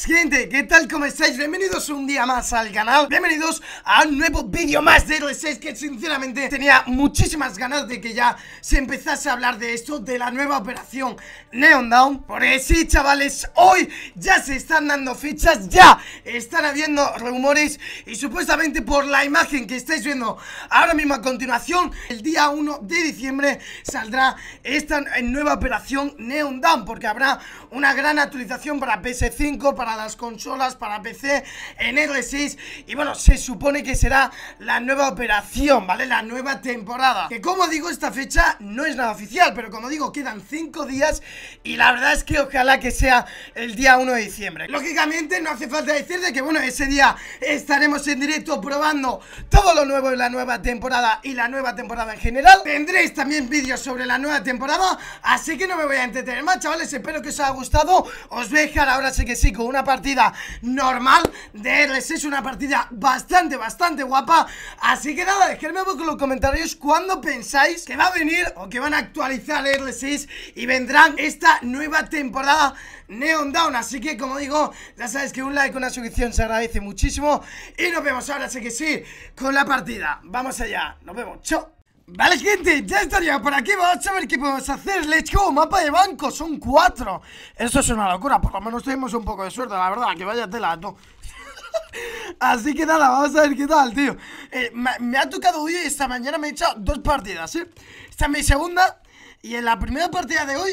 gente, ¿qué tal? ¿Cómo estáis? Bienvenidos un día más al canal Bienvenidos a un nuevo vídeo más de R6 Que sinceramente tenía muchísimas ganas de que ya se empezase a hablar de esto De la nueva operación Neon Down Porque sí, chavales, hoy ya se están dando fichas Ya están habiendo rumores Y supuestamente por la imagen que estáis viendo ahora mismo a continuación El día 1 de diciembre saldrá esta nueva operación Neon Down Porque habrá una gran actualización para PS5, para las consolas, para PC, en R6 y bueno, se supone que será la nueva operación, ¿vale? La nueva temporada. Que como digo, esta fecha no es nada oficial, pero como digo, quedan 5 días y la verdad es que ojalá que sea el día 1 de diciembre. Lógicamente no hace falta decir que bueno, ese día estaremos en directo probando todo lo nuevo de la nueva temporada y la nueva temporada en general. Tendréis también vídeos sobre la nueva temporada, así que no me voy a entretener más, chavales. Espero que os haya gustado. Os voy a dejar ahora sí que sí con una partida normal de rs es una partida bastante, bastante guapa Así que nada, dejadme poco en los comentarios cuando pensáis que va a venir o que van a actualizar el 6 Y vendrán esta nueva temporada Neon Down Así que como digo, ya sabes que un like, una suscripción se agradece muchísimo Y nos vemos ahora, sí que sí, con la partida Vamos allá, nos vemos, chao Vale gente, ya estaría por aquí, vamos a ver qué podemos hacer Let's go, mapa de banco, son cuatro Esto es una locura, por lo menos tuvimos un poco de suerte, la verdad, que vaya tela tú Así que nada, vamos a ver qué tal, tío eh, me, ha tocado hoy, esta mañana me he echado dos partidas, ¿eh? Esta es mi segunda Y en la primera partida de hoy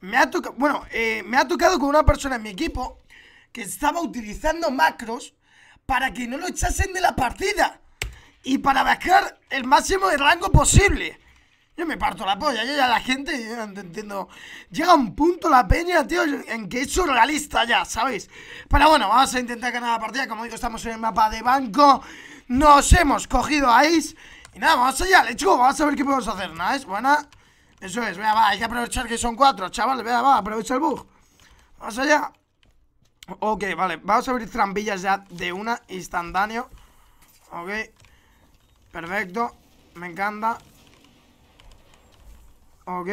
me ha tocado, bueno, eh, me ha tocado con una persona en mi equipo Que estaba utilizando macros para que no lo echasen de la partida y para bajar el máximo de rango posible. Yo me parto la polla, yo ya la gente, yo no entiendo. Llega un punto la peña, tío, en que es surrealista ya, ¿sabéis? Pero bueno, vamos a intentar ganar la partida. Como digo, estamos en el mapa de banco. Nos hemos cogido a Ace. Y nada, vamos allá, let's Vamos a ver qué podemos hacer, nada Es buena. Eso es, vea, va, hay que aprovechar que son cuatro, chavales. Vea, va, aprovecha el bug. Vamos allá. Ok, vale, vamos a abrir trampillas ya de una, instantáneo. Ok, Perfecto, me encanta Ok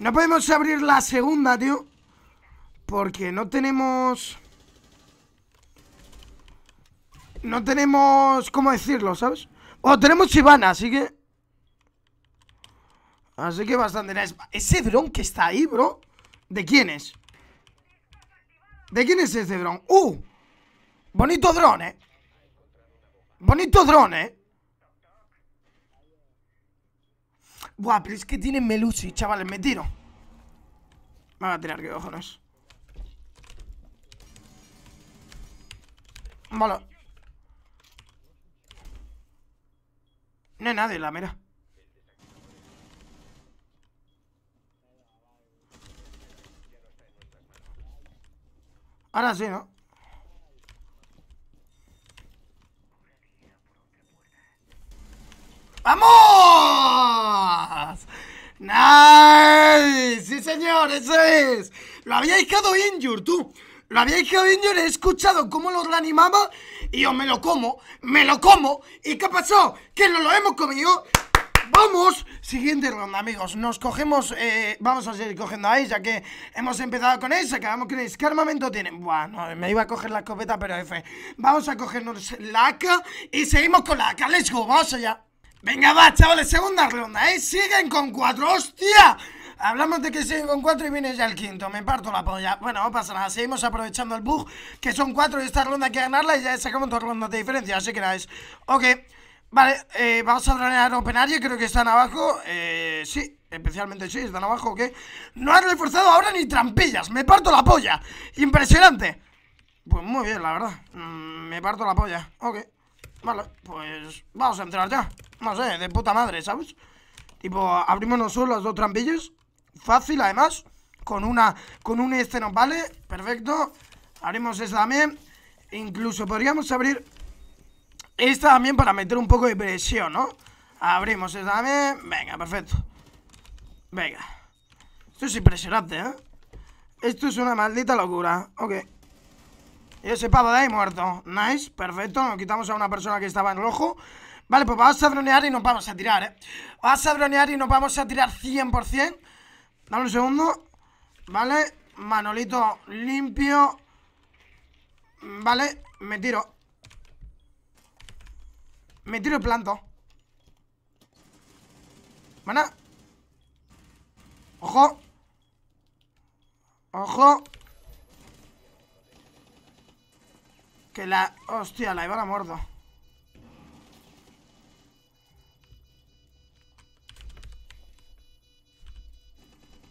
No podemos abrir la segunda, tío Porque no tenemos No tenemos ¿Cómo decirlo, sabes? O oh, tenemos Ivana, así que Así que bastante Ese dron que está ahí, bro ¿De quién es? ¿De quién es ese dron? ¡Uh! Bonito dron, eh Bonito dron, eh Buah, pero es que tienen Melusi, chavales, me tiro. Me van a tirar, que horas. Malo. No hay nadie, la mera. Ahora sí, ¿no? ¡Vamos! ¡Ay! ¡Sí, señor! ¡Eso es! Lo había dejado Injured, tú. Lo había dejado Injured, he escuchado cómo lo reanimaba y yo me lo como, me lo como. ¿Y qué pasó? ¿Que no lo hemos comido? ¡Vamos! Siguiente ronda, amigos. Nos cogemos. Eh, vamos a seguir cogiendo ahí, ya que hemos empezado con esa. Acabamos con ¿Qué armamento tienen? Bueno, me iba a coger la escopeta, pero F. Vamos a cogernos la AK y seguimos con la AK. ¡Let's go! ¡Vamos allá! Venga, va, chavales, segunda ronda, ¿eh? Siguen con cuatro, ¡hostia! Hablamos de que siguen con cuatro y viene ya el quinto. Me parto la polla. Bueno, no pasa nada. Seguimos aprovechando el bug, que son cuatro y esta ronda hay que ganarla y ya sacamos dos rondas de diferencia, así que nada es. Ok, vale, eh, vamos a open Openario. Creo que están abajo. Eh, sí, especialmente sí, están abajo, ¿ok? No han reforzado ahora ni trampillas. Me parto la polla. Impresionante. Pues muy bien, la verdad. Mm, me parto la polla. Ok. Vale, pues vamos a entrar ya. No sé, de puta madre, ¿sabes? Tipo, abrimos nosotros los dos trampillas. Fácil, además. Con una, con un este nos vale. Perfecto. Abrimos esta también. Incluso podríamos abrir esta también para meter un poco de presión, ¿no? Abrimos esta también. Venga, perfecto. Venga. Esto es impresionante, ¿eh? Esto es una maldita locura. Ok ese pavo de ahí muerto. Nice, perfecto. Nos quitamos a una persona que estaba en el ojo. Vale, pues vamos a dronear y nos vamos a tirar, ¿eh? Vamos a dronear y nos vamos a tirar 100%. Dame un segundo. Vale, Manolito limpio. Vale, me tiro. Me tiro el planto. Bueno Ojo. Ojo. Que la... Hostia, la iba a mordo.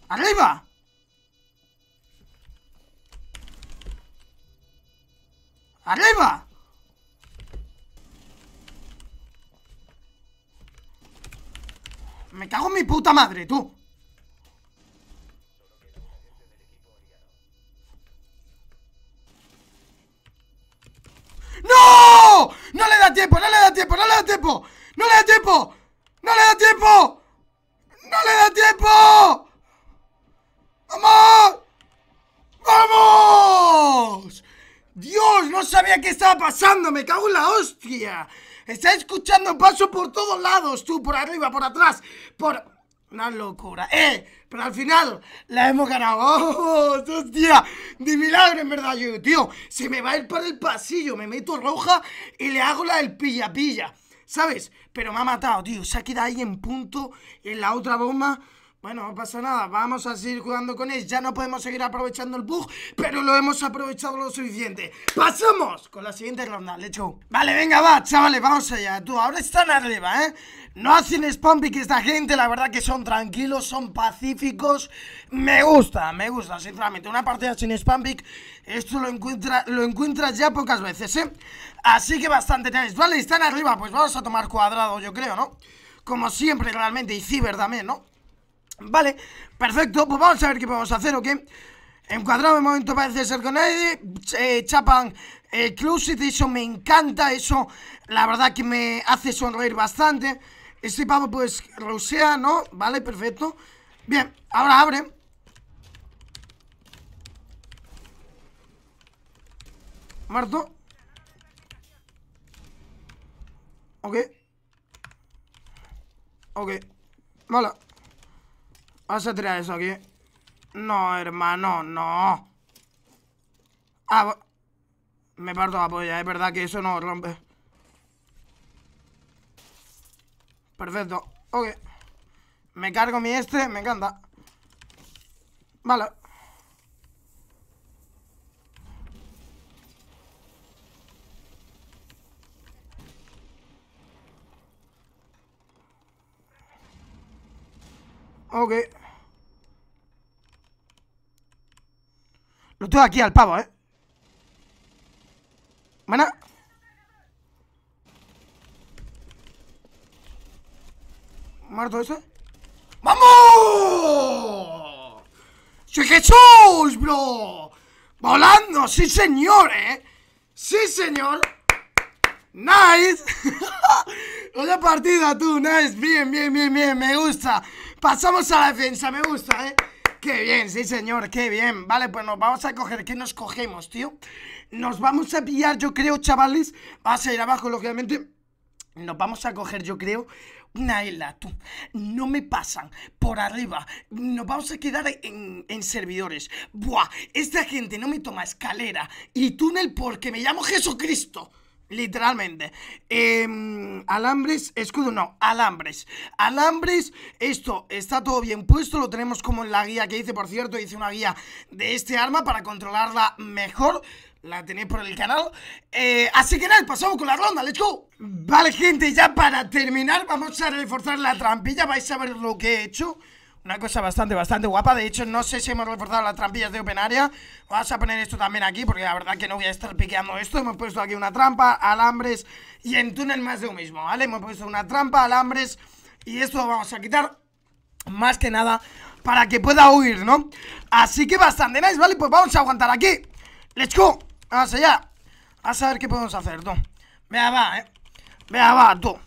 ¡Arriba! ¡Arriba! Me cago en mi puta madre, tú sabía qué estaba pasando, me cago en la hostia. Está escuchando paso por todos lados, tú, por arriba, por atrás, por... Una locura. ¡Eh! Pero al final la hemos ganado. ¡Oh! ¡Hostia! De milagro, en verdad, yo, tío. Se me va a ir por el pasillo. Me meto roja y le hago la del pilla-pilla. ¿Sabes? Pero me ha matado, tío. Se ha quedado ahí en punto en la otra bomba. Bueno, no pasa nada, vamos a seguir jugando con él. Ya no podemos seguir aprovechando el bug, pero lo hemos aprovechado lo suficiente. ¡Pasamos! Con la siguiente ronda, let's Vale, venga, va, chavales, vamos allá. Tú, ahora están arriba, ¿eh? No hacen spam pick esta gente, la verdad que son tranquilos, son pacíficos. Me gusta, me gusta, sinceramente. Una partida sin spam pick, esto lo encuentras lo encuentras ya pocas veces, ¿eh? Así que bastante tenéis. Vale, están arriba, pues vamos a tomar cuadrado, yo creo, ¿no? Como siempre, realmente, y ciber también, ¿no? Vale, perfecto, pues vamos a ver qué podemos hacer, ¿ok? Encuadrado de momento parece ser con nadie. chapan eh, eh eso me encanta. Eso, la verdad, que me hace sonreír bastante. Este pavo, pues, rusea, ¿no? Vale, perfecto. Bien, ahora abre. Muerto. Ok. Ok. Mala Vamos a tirar eso aquí. No, hermano, no. Ah, me parto la polla, es verdad que eso no rompe. Perfecto, ok. Me cargo mi este, me encanta. Vale. Ok. Lo tengo aquí al pavo, ¿eh? Mana. Marto ese. ¡Vamos! ¡Soy Jesús, bro! ¡Volando! ¡Sí, señor, eh! ¡Sí, señor! ¡Nice! ¡Oye, partida, tú, nice. Bien, bien, bien, bien. Me gusta. Pasamos a la defensa, me gusta, ¿eh? Qué bien, sí señor, qué bien. Vale, pues nos vamos a coger. ¿Qué nos cogemos, tío? Nos vamos a pillar, yo creo, chavales. Vas a ir abajo, lógicamente. Nos vamos a coger, yo creo, una isla, tú. No me pasan por arriba. Nos vamos a quedar en, en, servidores. Buah, esta gente no me toma escalera y túnel porque me llamo Jesucristo. Literalmente. Em, alambres, escudo no, alambres. Alambres, esto está todo bien puesto, lo tenemos como en la guía que hice, por cierto, hice una guía de este arma para controlarla mejor. La tenéis por el canal. Eh, así que nada, pasamos con la ronda, let's go. Vale, gente, ya para terminar, vamos a reforzar la trampilla, vais a ver lo que he hecho. Una cosa bastante, bastante guapa. De hecho, no sé si hemos reforzado las trampillas de Open Area. Vamos a poner esto también aquí, porque la verdad que no voy a estar piqueando esto. Hemos puesto aquí una trampa, alambres y en túnel más de un mismo, ¿vale? Hemos puesto una trampa, alambres y esto lo vamos a quitar más que nada para que pueda huir, ¿no? Así que bastante nice, ¿vale? Pues vamos a aguantar aquí. ¡Let's go! Vamos allá. A ver qué podemos hacer, tú. Vea, va, ¿eh? Vea, va, tú.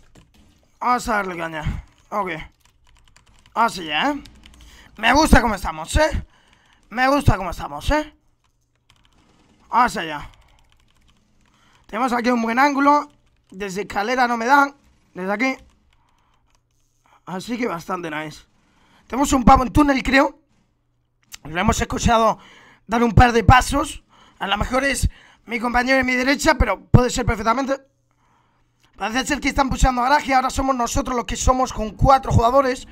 Vamos a darle caña. Ok. Así, ah, ¿eh? Me gusta cómo estamos, ¿eh? Me gusta cómo estamos, ¿eh? Así ah, ya. Tenemos aquí un buen ángulo. Desde escalera no me dan. Desde aquí. Así que bastante nice. Tenemos un pavo en túnel, creo. Lo hemos escuchado dar un par de pasos. A lo mejor es mi compañero en mi derecha, pero puede ser perfectamente. Parece ser que están puchando garaje. Ahora somos nosotros los que somos con cuatro jugadores.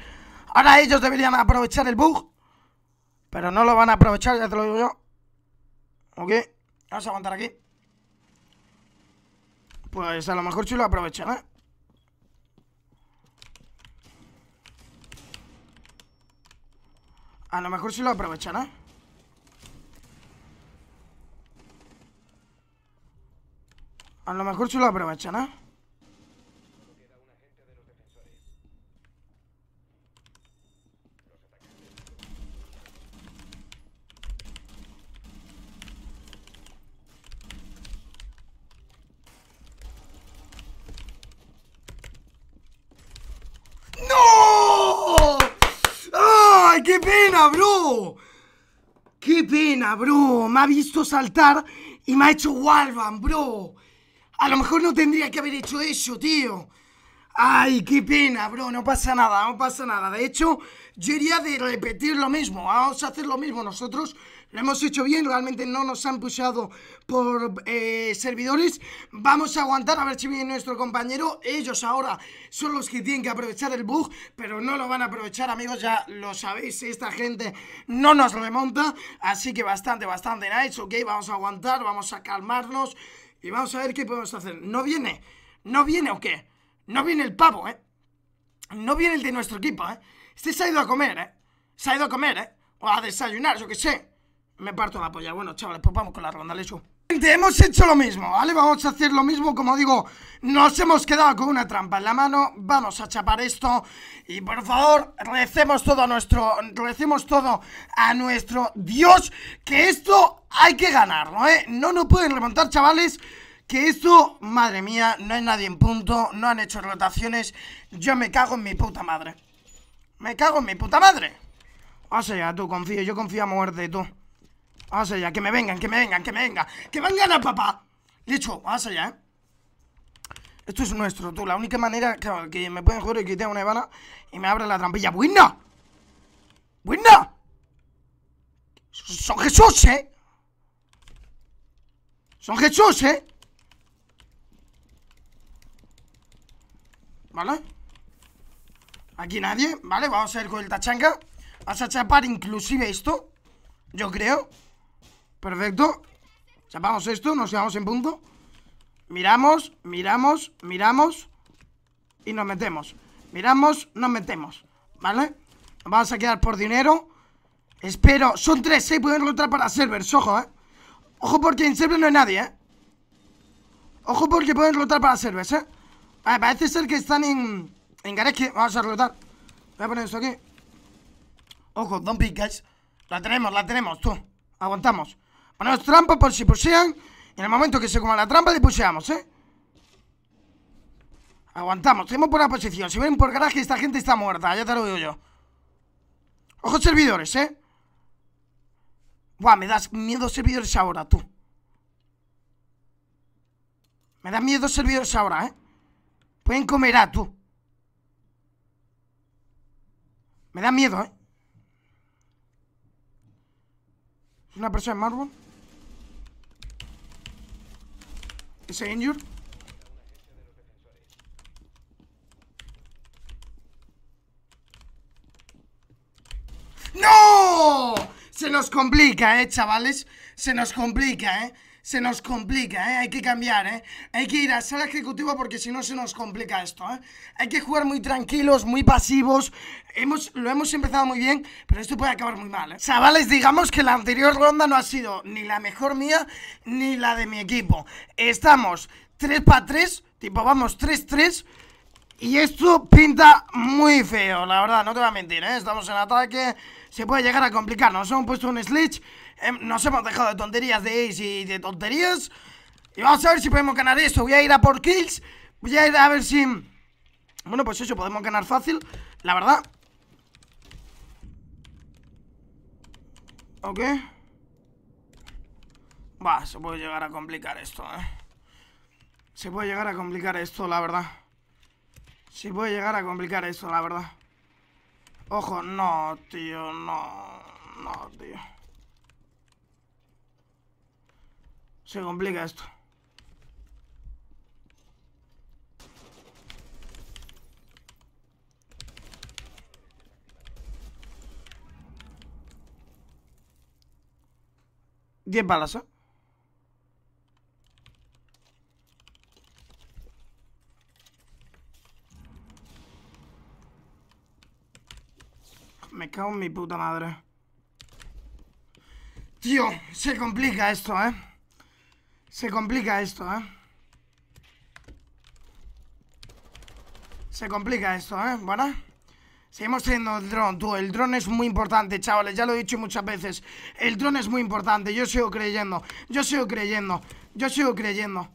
Ahora ellos deberían aprovechar el bug. Pero no lo van a aprovechar, ya te lo digo yo. Ok, vamos a aguantar aquí. Pues a lo mejor sí lo aprovechan, ¿eh? A lo mejor sí lo aprovechan, ¿eh? A lo mejor sí lo aprovechan, ¿eh? bro. Me ha visto saltar y me ha hecho Walvan, bro. A lo mejor no tendría que haber hecho eso, tío. Ay, qué pena, bro, no pasa nada, no pasa nada. De hecho, yo iría de repetir lo mismo, vamos a hacer lo mismo. Nosotros lo hemos hecho bien, realmente no nos han pushado por eh, servidores. Vamos a aguantar a ver si viene nuestro compañero. Ellos ahora son los que tienen que aprovechar el bug, pero no lo van a aprovechar, amigos, ya lo sabéis, esta gente no nos remonta. Así que bastante, bastante nice, ok, vamos a aguantar, vamos a calmarnos y vamos a ver qué podemos hacer. ¿No viene? ¿No viene o qué? No viene el pavo, ¿eh? No viene el de nuestro equipo, ¿eh? Este se ha ido a comer, ¿eh? Se ha ido a comer, ¿eh? O a desayunar, yo qué sé. Me parto la polla. Bueno, chavales, pues vamos con la ronda, lecho. Gente, hemos hecho lo mismo, ¿vale? Vamos a hacer lo mismo, como digo, nos hemos quedado con una trampa en la mano, vamos a chapar esto y por favor, recemos todo a nuestro, recemos todo a nuestro Dios, que esto hay que ganarlo, ¿eh? No nos pueden remontar, chavales, que esto, madre mía, no hay nadie en punto, no han hecho rotaciones. Yo me cago en mi puta madre. Me cago en mi puta madre. O ah, sea, tú confío, yo confío a muerte, tú. O ah, sea, que me vengan, que me vengan, que me vengan. Que vengan al papá. De hecho, o ¿eh? Esto es nuestro, tú. La única manera que me pueden joder y que tenga una hebana y me abra la trampilla. ¡Buena! ¡Buena! Son Jesús, ¿eh? Son Jesús, ¿eh? ¿Vale? Aquí nadie, ¿vale? Vamos a ir con el tachanga Vamos a chapar inclusive esto Yo creo Perfecto Chapamos esto, nos llevamos en punto Miramos, miramos, miramos Y nos metemos Miramos, nos metemos ¿Vale? Nos vamos a quedar por dinero Espero, son tres, ¿eh? Pueden rotar para servers, ojo, ¿eh? Ojo porque en server no hay nadie, ¿eh? Ojo porque pueden rotar para servers, ¿eh? Ah, ver, parece este ser que están en... En que... Vamos a relotar. Voy a poner esto aquí. Ojo, don't pick, guys. La tenemos, la tenemos, tú. Aguantamos. Ponemos trampa por si posean En el momento que se coma la trampa, le puseamos, ¿eh? Aguantamos. Tenemos buena posición. Si ven por garaje, esta gente está muerta. Ya te lo digo yo. Ojo, servidores, ¿eh? Buah, me das miedo servidores ahora, tú. Me das miedo servidores ahora, ¿eh? Pueden comer a ah, tú. Me da miedo, ¿eh? Una persona de Marvel. Ese ¡No! Se nos complica, ¿eh, chavales? Se nos complica, ¿eh? se nos complica, ¿eh? Hay que cambiar, ¿eh? Hay que ir a sala ejecutiva porque si no se nos complica esto, ¿eh? Hay que jugar muy tranquilos, muy pasivos. Hemos, lo hemos empezado muy bien, pero esto puede acabar muy mal, ¿eh? Chavales, digamos que la anterior ronda no ha sido ni la mejor mía ni la de mi equipo. Estamos 3 para 3, tipo vamos 3-3. Y esto pinta muy feo, la verdad, no te voy a mentir, ¿eh? Estamos en ataque, se puede llegar a complicar, nos Hemos puesto un slitch Em, nos hemos dejado de tonterías de Ace y de tonterías. Y vamos a ver si podemos ganar esto. Voy a ir a por kills. Voy a ir a ver si... Bueno, pues eso, podemos ganar fácil. La verdad. Ok. Va, se puede llegar a complicar esto, eh. Se puede llegar a complicar esto, la verdad. Se puede llegar a complicar esto, la verdad. Ojo, no, tío, no. No, tío. Se complica esto. Diez balas, ¿eh? Me cago en mi puta madre. Tío, se complica esto, ¿eh? Se complica esto, ¿eh? Se complica esto, ¿eh? Bueno. Seguimos teniendo el dron, tú. El dron es muy importante, chavales. Ya lo he dicho muchas veces. El dron es muy importante. Yo sigo creyendo. Yo sigo creyendo. Yo sigo creyendo.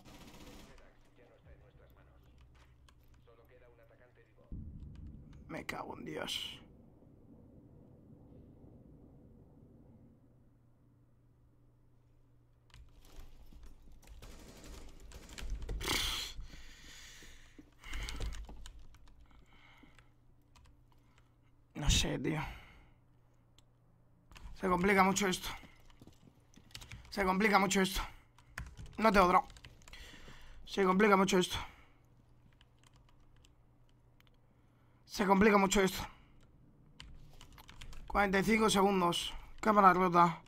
Me cago en Dios. Se complica mucho esto. Se complica mucho esto. No te odro. Se complica mucho esto. Se complica mucho esto. 45 segundos. Cámara rota.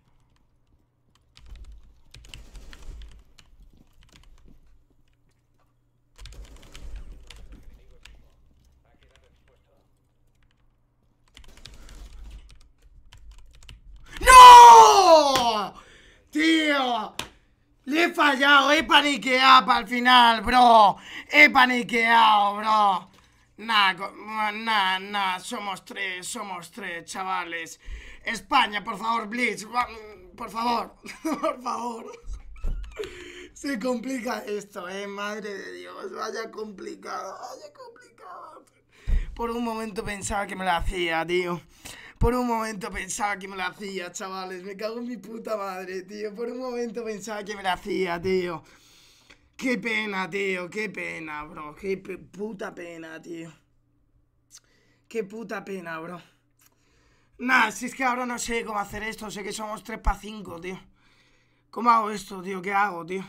he paniqueado para el final, bro. He paniqueado, bro. Nah, nah, nah, somos tres, somos tres, chavales. España, por favor, Blitz, por favor, por favor. Se complica esto, eh, madre de Dios, vaya complicado, vaya complicado. Por un momento pensaba que me lo hacía, tío. Por un momento pensaba que me la hacía, chavales. Me cago en mi puta madre, tío. Por un momento pensaba que me la hacía, tío. Qué pena, tío. Qué pena, bro. Qué puta pena, tío. Qué puta pena, bro. Nah, si es que ahora no sé cómo hacer esto. Sé que somos 3 para 5, tío. ¿Cómo hago esto, tío? ¿Qué hago, tío?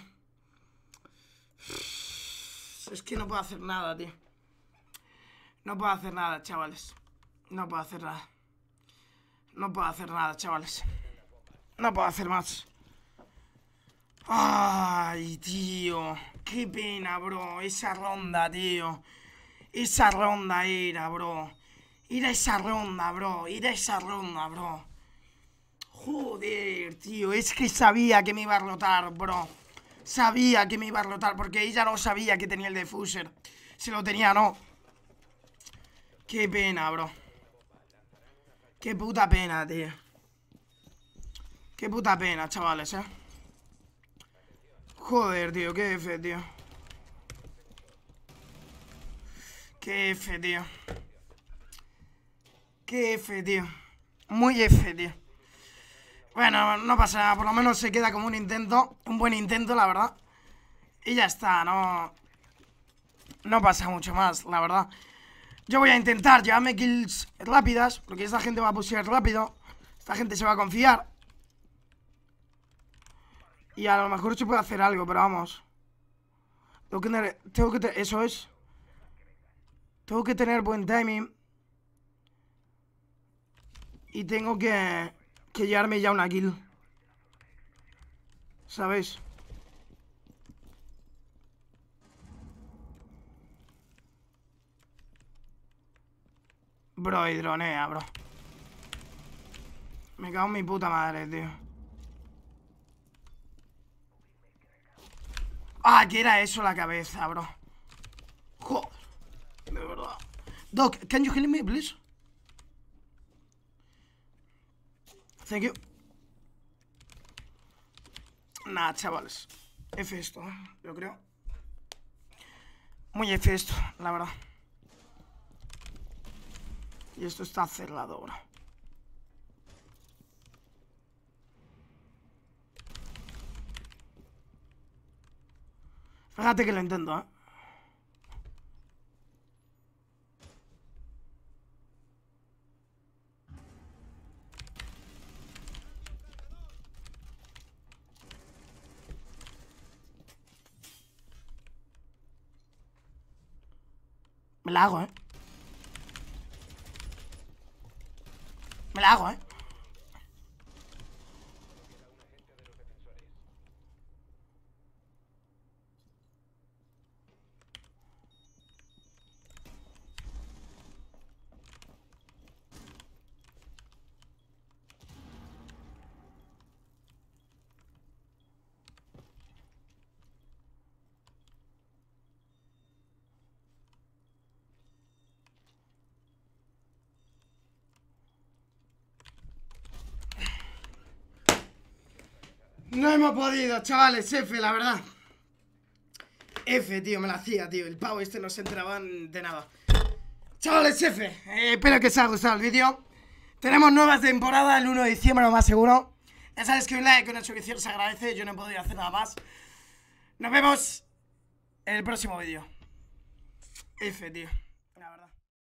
Es que no puedo hacer nada, tío. No puedo hacer nada, chavales. No puedo hacer nada. No puedo hacer nada, chavales. No puedo hacer más. Ay, tío. Qué pena, bro. Esa ronda, tío. Esa ronda era, bro. Era esa ronda, bro. Era esa ronda, bro. Joder, tío. Es que sabía que me iba a rotar, bro. Sabía que me iba a rotar porque ella no sabía que tenía el defuser. Se lo tenía, no. Qué pena, bro. Qué puta pena, tío. Qué puta pena, chavales, eh. Joder, tío, qué F, tío. Qué F, tío. Qué F, tío. Muy F, tío. Bueno, no pasa nada, por lo menos se queda como un intento, un buen intento, la verdad. Y ya está, no... No pasa mucho más, la verdad. Yo voy a intentar llevarme kills rápidas, porque esta gente va a pushear rápido. Esta gente se va a confiar. Y a lo mejor se puede hacer algo, pero vamos. Tengo que tener... Tengo que eso es. Tengo que tener buen timing. Y tengo que... Que llevarme ya una kill. ¿Sabéis? Bro, y dronea, bro. Me cago en mi puta madre, tío. Ah, que era eso la cabeza, bro. Joder, de verdad. Doc, can you heal me, please? Thank you. Nah, chavales. F esto, ¿eh? yo creo. Muy F esto, la verdad. Y esto está cerrado ahora. Fíjate que lo entiendo, ¿eh? Me la hago, ¿eh? Me la hago, ¿eh? No hemos podido, chavales, F, la verdad F, tío, me la hacía, tío El pavo este no se enteraba de nada Chavales, F eh, Espero que os haya gustado el vídeo Tenemos nueva temporada el 1 de diciembre, lo más seguro Ya sabes que un like, una suscripción se agradece Yo no he podido hacer nada más Nos vemos en el próximo vídeo F, tío